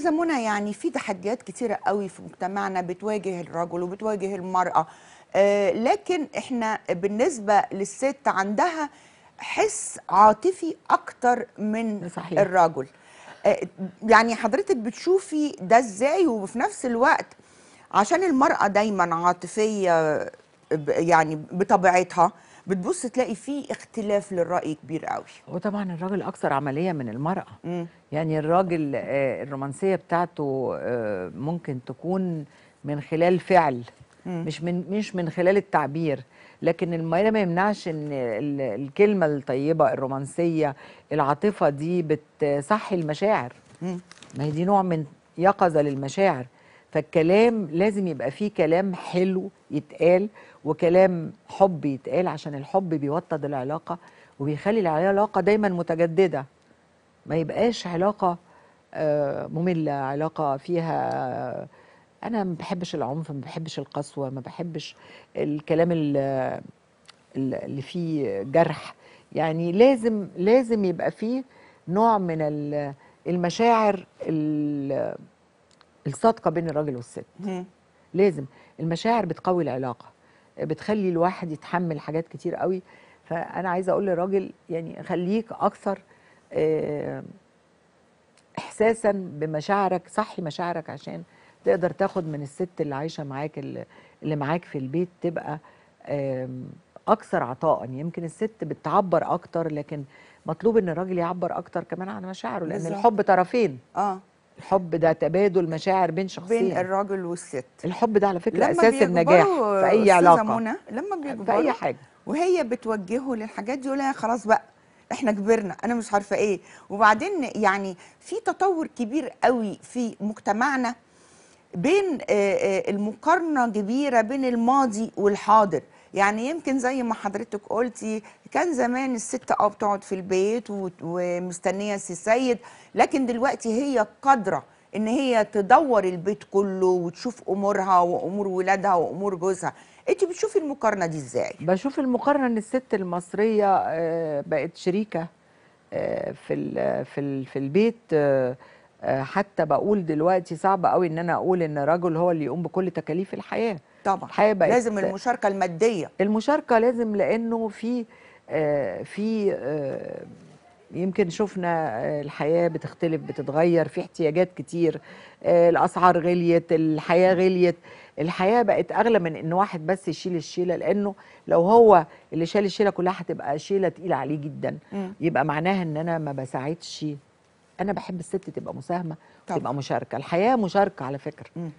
استاذه منى يعني في تحديات كتيره قوي في مجتمعنا بتواجه الرجل وبتواجه المراه آه، لكن احنا بالنسبه للست عندها حس عاطفي اكتر من صحيح. الرجل آه، يعني حضرتك بتشوفي ده ازاي وفي نفس الوقت عشان المراه دايما عاطفيه آه، يعني بطبيعتها بتبص تلاقي في اختلاف للراي كبير قوي وطبعا الراجل اكثر عمليه من المراه مم. يعني الراجل آه، الرومانسيه بتاعته آه، ممكن تكون من خلال فعل مم. مش من مش من خلال التعبير لكن ده ما يمنعش ان الكلمه الطيبه الرومانسيه العاطفه دي بتصحي المشاعر مم. ما هي دي نوع من يقظه للمشاعر فالكلام لازم يبقى فيه كلام حلو يتقال وكلام حب يتقال عشان الحب بيوطد العلاقه وبيخلي العلاقه دايما متجدده ما يبقاش علاقه آه، ممله علاقه فيها انا ما بحبش العنف ما بحبش القسوه ما بحبش الكلام اللي, فيه جرح يعني لازم لازم يبقى فيه نوع من المشاعر الصدقه بين الراجل والست لازم المشاعر بتقوي العلاقه بتخلي الواحد يتحمل حاجات كتير قوي فانا عايزه اقول للراجل يعني خليك اكثر آه، احساسا بمشاعرك صحي مشاعرك عشان تقدر تاخد من الست اللي عايشه معاك اللي معاك في البيت تبقى اكثر عطاء يمكن الست بتعبر اكتر لكن مطلوب ان الراجل يعبر اكتر كمان عن مشاعره لان بالزبط. الحب طرفين اه الحب ده تبادل مشاعر بين شخصين بين الراجل والست الحب ده على فكره اساس النجاح في اي علاقه منى لما بيكبروا في اي حاجه وهي بتوجهه للحاجات دي يقولها خلاص بقى احنا كبرنا انا مش عارفه ايه وبعدين يعني في تطور كبير قوي في مجتمعنا بين آه، آه، المقارنه كبيره بين الماضي والحاضر يعني يمكن زي ما حضرتك قلتي كان زمان الست اه بتقعد في البيت ومستنيه سي لكن دلوقتي هي قادره ان هي تدور البيت كله وتشوف امورها وامور ولادها وامور جوزها انت بتشوفي المقارنه دي ازاي بشوف المقارنه ان الست المصريه آه، بقت شريكه آه، في في في البيت آه، آه، حتى بقول دلوقتي صعب قوي ان انا اقول ان رجل هو اللي يقوم بكل تكاليف الحياه طبعا الحياه بقت لازم المشاركه الماديه المشاركه لازم لانه في آه، في آه، يمكن شفنا الحياة بتختلف بتتغير في احتياجات كتير الأسعار غليت الحياة غليت الحياة بقت أغلى من إن واحد بس يشيل الشيلة لأنه لو هو اللي شال الشيلة كلها هتبقى شيلة تقيلة عليه جدا م. يبقى معناها إن أنا ما بساعدش انا بحب الست تبقى مساهمه طبعا. تبقى مشاركه الحياه مشاركه على فكره